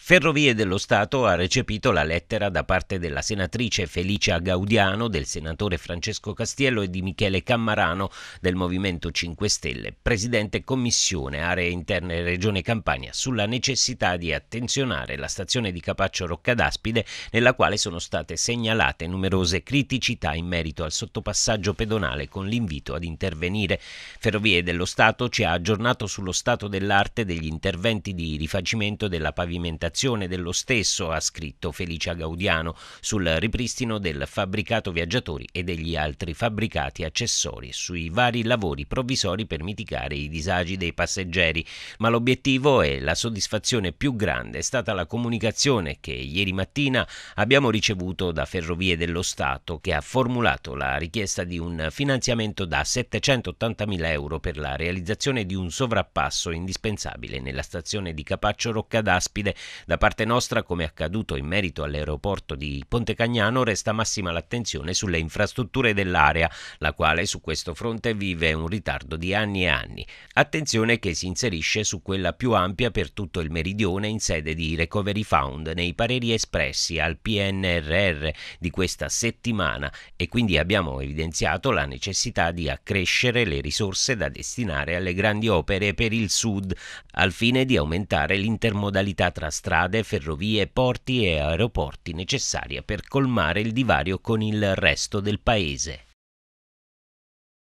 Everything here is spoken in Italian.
Ferrovie dello Stato ha recepito la lettera da parte della senatrice Felicia Gaudiano, del senatore Francesco Castiello e di Michele Cammarano del Movimento 5 Stelle, presidente Commissione Aree Interne Regione Campania, sulla necessità di attenzionare la stazione di Capaccio Roccadaspide, nella quale sono state segnalate numerose criticità in merito al sottopassaggio pedonale con l'invito ad intervenire. Ferrovie dello Stato ci ha aggiornato sullo stato dell'arte degli interventi di rifacimento della pavimentazione progettazione dello stesso, ha scritto Felicia Gaudiano, sul ripristino del fabbricato viaggiatori e degli altri fabbricati accessori, sui vari lavori provvisori per mitigare i disagi dei passeggeri. Ma l'obiettivo e la soddisfazione più grande è stata la comunicazione che ieri mattina abbiamo ricevuto da Ferrovie dello Stato, che ha formulato la richiesta di un finanziamento da 780.000 euro per la realizzazione di un sovrappasso indispensabile nella stazione di Capaccio Roccadaspide da parte nostra, come accaduto in merito all'aeroporto di Ponte Cagnano, resta massima l'attenzione sulle infrastrutture dell'area, la quale su questo fronte vive un ritardo di anni e anni. Attenzione che si inserisce su quella più ampia per tutto il meridione in sede di Recovery Fund nei pareri espressi al PNRR di questa settimana e quindi abbiamo evidenziato la necessità di accrescere le risorse da destinare alle grandi opere per il sud al fine di aumentare l'intermodalità tra strade strade, ferrovie, porti e aeroporti necessaria per colmare il divario con il resto del paese.